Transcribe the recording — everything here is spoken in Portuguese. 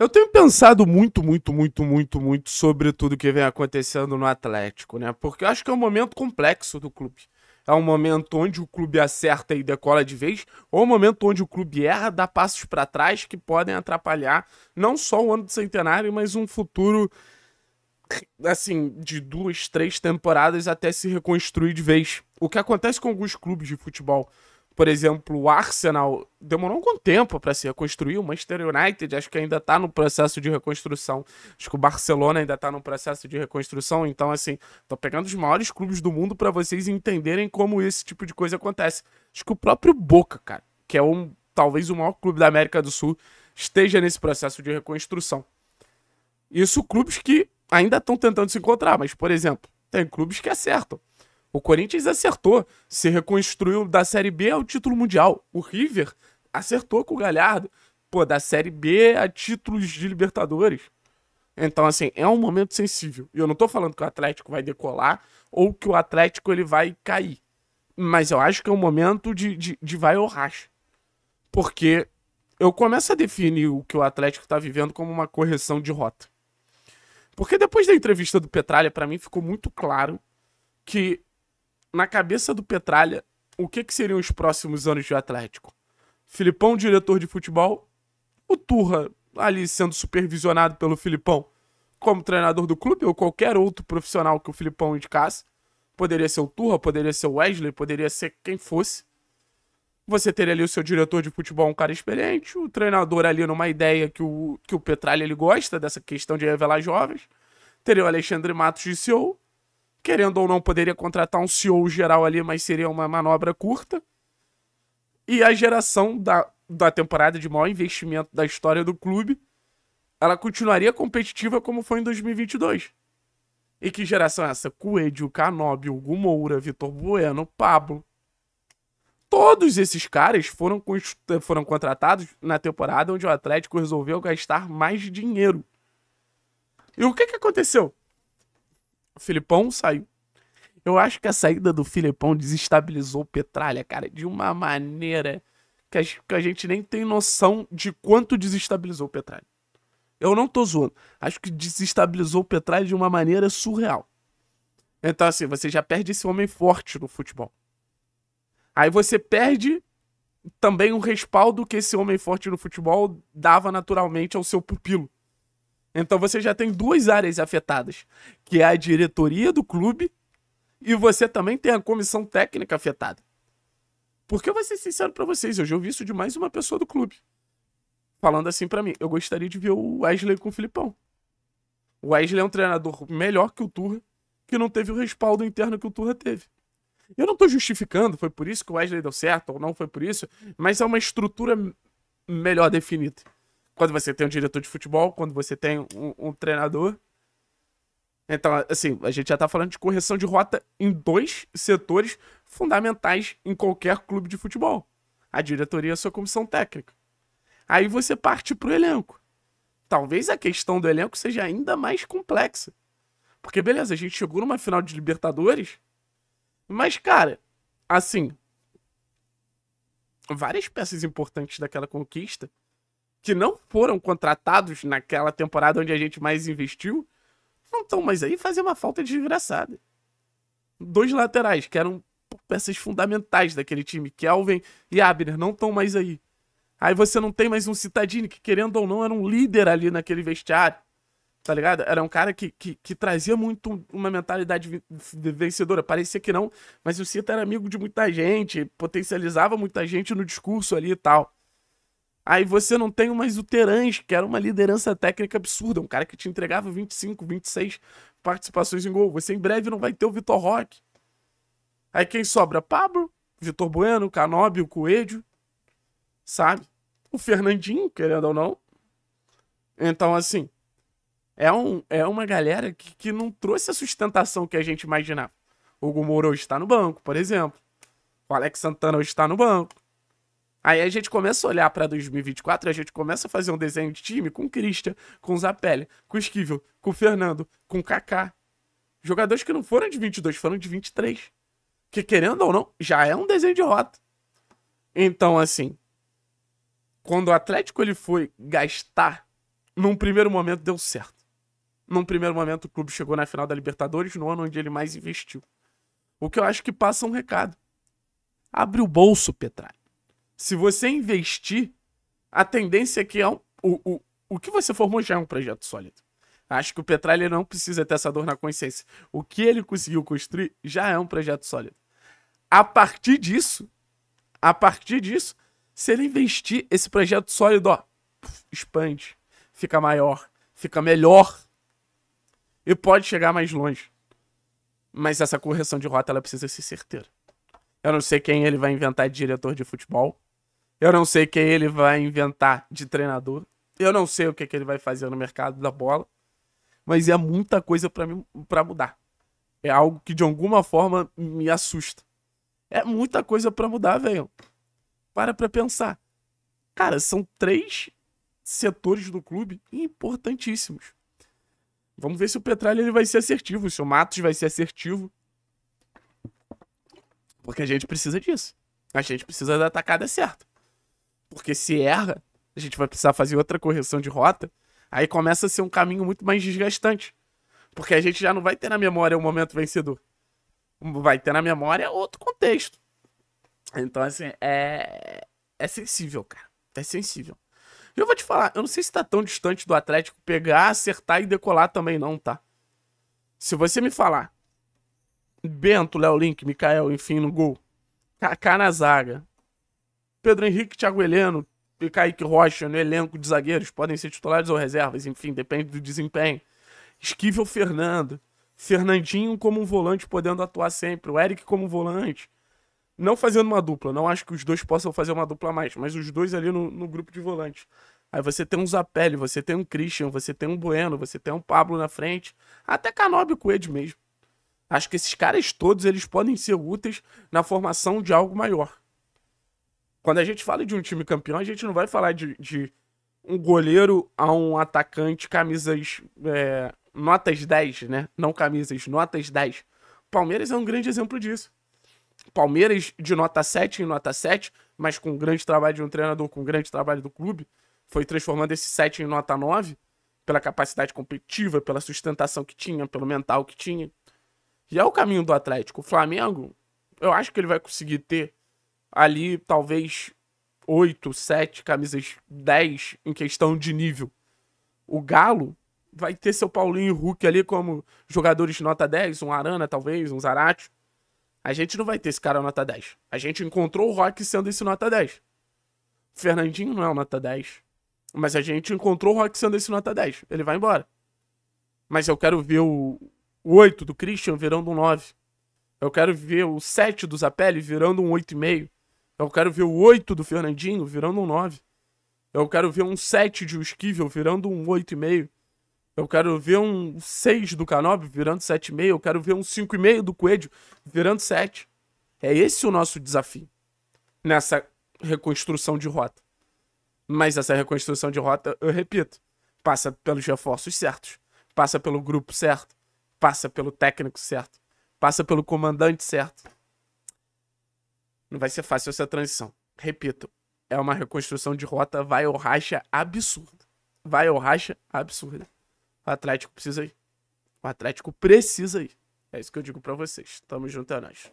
Eu tenho pensado muito, muito, muito, muito, muito sobre tudo que vem acontecendo no Atlético, né? Porque eu acho que é um momento complexo do clube. É um momento onde o clube acerta e decola de vez, ou um momento onde o clube erra, dá passos para trás que podem atrapalhar não só o ano do centenário, mas um futuro assim, de duas, três temporadas até se reconstruir de vez. O que acontece com alguns clubes de futebol por exemplo, o Arsenal demorou um tempo para se reconstruir, o Manchester United acho que ainda está no processo de reconstrução, acho que o Barcelona ainda está no processo de reconstrução, então assim, tô pegando os maiores clubes do mundo para vocês entenderem como esse tipo de coisa acontece. Acho que o próprio Boca, cara, que é um talvez o maior clube da América do Sul, esteja nesse processo de reconstrução. Isso clubes que ainda estão tentando se encontrar, mas por exemplo, tem clubes que acertam. O Corinthians acertou, se reconstruiu da Série B ao título mundial. O River acertou com o Galhardo. Pô, da Série B a títulos de Libertadores. Então, assim, é um momento sensível. E eu não tô falando que o Atlético vai decolar ou que o Atlético ele vai cair. Mas eu acho que é um momento de, de, de vai ou racha. Porque eu começo a definir o que o Atlético tá vivendo como uma correção de rota. Porque depois da entrevista do Petralha, para mim ficou muito claro que na cabeça do Petralha, o que, que seriam os próximos anos de Atlético? Filipão, diretor de futebol, o Turra ali sendo supervisionado pelo Filipão como treinador do clube ou qualquer outro profissional que o Filipão indicasse. Poderia ser o Turra, poderia ser o Wesley, poderia ser quem fosse. Você teria ali o seu diretor de futebol, um cara experiente, o treinador ali numa ideia que o, que o Petralha ele gosta, dessa questão de revelar jovens. Teria o Alexandre Matos de CEO, Querendo ou não, poderia contratar um CEO geral ali, mas seria uma manobra curta. E a geração da, da temporada de maior investimento da história do clube, ela continuaria competitiva como foi em 2022. E que geração é essa? Coelho, Canóbio, Hugo Moura, Vitor Bueno, Pablo. Todos esses caras foram, foram contratados na temporada onde o Atlético resolveu gastar mais dinheiro. E o que, que aconteceu? O Filipão saiu. Eu acho que a saída do Filipão desestabilizou o Petralha, cara, de uma maneira que a, gente nem tem noção de quanto desestabilizou o Petralha. Eu não tô zoando. Acho que desestabilizou o Petralha de uma maneira surreal. Então, assim, você já perde esse homem forte no futebol. Aí você perde também o respaldo que esse homem forte no futebol dava naturalmente ao seu pupilo. Então você já tem duas áreas afetadas, que é a diretoria do clube e você também tem a comissão técnica afetada. Porque eu vou ser sincero para vocês, eu já ouvi isso de mais uma pessoa do clube. Falando assim para mim, eu gostaria de ver o Wesley com o Filipão. O Wesley é um treinador melhor que o Turra, que não teve o respaldo interno que o Turra teve. Eu não tô justificando, foi por isso que o Wesley deu certo ou não foi por isso, mas é uma estrutura melhor definida. Quando você tem um diretor de futebol, quando você tem um, um treinador. Então, assim, a gente já tá falando de correção de rota em dois setores fundamentais em qualquer clube de futebol. A diretoria e a sua comissão técnica. Aí você parte pro elenco. Talvez a questão do elenco seja ainda mais complexa. Porque, beleza, a gente chegou numa final de Libertadores. Mas, cara, assim. Várias peças importantes daquela conquista que não foram contratados naquela temporada onde a gente mais investiu, não estão mais aí, fazer uma falta desgraçada. Dois laterais que eram peças fundamentais daquele time, Kelvin e Abner, não estão mais aí. Aí você não tem mais um Citadini, que querendo ou não era um líder ali naquele vestiário. Tá ligado? Era um cara que, que, que trazia muito uma mentalidade vencedora. Parecia que não, mas o Cita era amigo de muita gente, potencializava muita gente no discurso ali e tal. Aí você não tem o mais o que era uma liderança técnica absurda, um cara que te entregava 25, 26 participações em gol. Você em breve não vai ter o Vitor Roque. Aí quem sobra? Pablo, Vitor Bueno, Canóbio, Coelho, sabe? O Fernandinho, querendo ou não. Então, assim, é, um, é uma galera que, que não trouxe a sustentação que a gente imaginava. O Gumoro hoje está no banco, por exemplo. O Alex Santana hoje está no banco. Aí a gente começa a olhar para 2024 e a gente começa a fazer um desenho de time com o Christian, com o Zapelli, com o Esquivel, com o Fernando, com o Kaká. Jogadores que não foram de 22, foram de 23. Que querendo ou não, já é um desenho de rota. Então, assim, quando o Atlético ele foi gastar, num primeiro momento deu certo. Num primeiro momento o clube chegou na final da Libertadores, no ano onde ele mais investiu. O que eu acho que passa um recado. Abre o bolso, Petralha se você investir, a tendência é que é um, o, o, o que você formou já é um projeto sólido. Acho que o Petralha não precisa ter essa dor na consciência. O que ele conseguiu construir já é um projeto sólido. A partir disso, a partir disso, se ele investir esse projeto sólido, ó, expande, fica maior, fica melhor e pode chegar mais longe. Mas essa correção de rota ela precisa ser certeira. Eu não sei quem ele vai inventar de diretor de futebol. Eu não sei quem ele vai inventar de treinador. Eu não sei o que, que ele vai fazer no mercado da bola. Mas é muita coisa para mudar. É algo que de alguma forma me assusta. É muita coisa para mudar, velho. Para para pensar. Cara, são três setores do clube importantíssimos. Vamos ver se o Petralha ele vai ser assertivo, se o Matos vai ser assertivo. Porque a gente precisa disso. A gente precisa da atacada certa porque se erra, a gente vai precisar fazer outra correção de rota, aí começa a ser um caminho muito mais desgastante. Porque a gente já não vai ter na memória o momento vencedor. Vai ter na memória outro contexto. Então, assim, é. É sensível, cara. É sensível. E eu vou te falar, eu não sei se tá tão distante do Atlético pegar, acertar e decolar também, não, tá? Se você me falar Bento, Léo Link, Mikael, enfim, no gol. Kaká na zaga. Pedro Henrique, Thiago Heleno e Kaique Rocha no elenco de zagueiros podem ser titulares ou reservas, enfim, depende do desempenho. Esquivel Fernando, Fernandinho como um volante podendo atuar sempre, o Eric como um volante. Não fazendo uma dupla, não acho que os dois possam fazer uma dupla a mais, mas os dois ali no, no grupo de volantes. Aí você tem um Zapelli, você tem um Christian, você tem um Bueno, você tem um Pablo na frente, até Canobi Coelho mesmo. Acho que esses caras todos eles podem ser úteis na formação de algo maior. Quando a gente fala de um time campeão, a gente não vai falar de, de um goleiro a um atacante, camisas. É, notas 10, né? Não camisas, notas 10. Palmeiras é um grande exemplo disso. Palmeiras de nota 7 em nota 7, mas com um grande trabalho de um treinador, com um grande trabalho do clube, foi transformando esse 7 em nota 9, pela capacidade competitiva, pela sustentação que tinha, pelo mental que tinha. E é o caminho do Atlético. O Flamengo, eu acho que ele vai conseguir ter ali talvez 8, 7, camisas 10 em questão de nível. O Galo vai ter seu Paulinho e Hulk ali como jogadores de nota 10, um Arana talvez, um Zarate. A gente não vai ter esse cara nota 10. A gente encontrou o Rock sendo esse nota 10. O Fernandinho não é o nota 10. Mas a gente encontrou o Rock sendo esse nota 10. Ele vai embora. Mas eu quero ver o 8 do Christian virando um 9. Eu quero ver o 7 do Zapelli virando um 8,5. Eu quero ver o 8 do Fernandinho virando um 9. Eu quero ver um 7 de Esquivel virando um 8,5. Eu quero ver um 6 do Canob virando 7,5. Eu quero ver um 5,5 do Coelho virando 7. É esse o nosso desafio nessa reconstrução de rota. Mas essa reconstrução de rota, eu repito, passa pelos reforços certos, passa pelo grupo certo, passa pelo técnico certo, passa pelo comandante certo. Não vai ser fácil essa transição. Repito, é uma reconstrução de rota, vai ao racha absurda. Vai ao racha absurda. O Atlético precisa ir. O Atlético precisa ir. É isso que eu digo para vocês. Tamo junto, é nóis.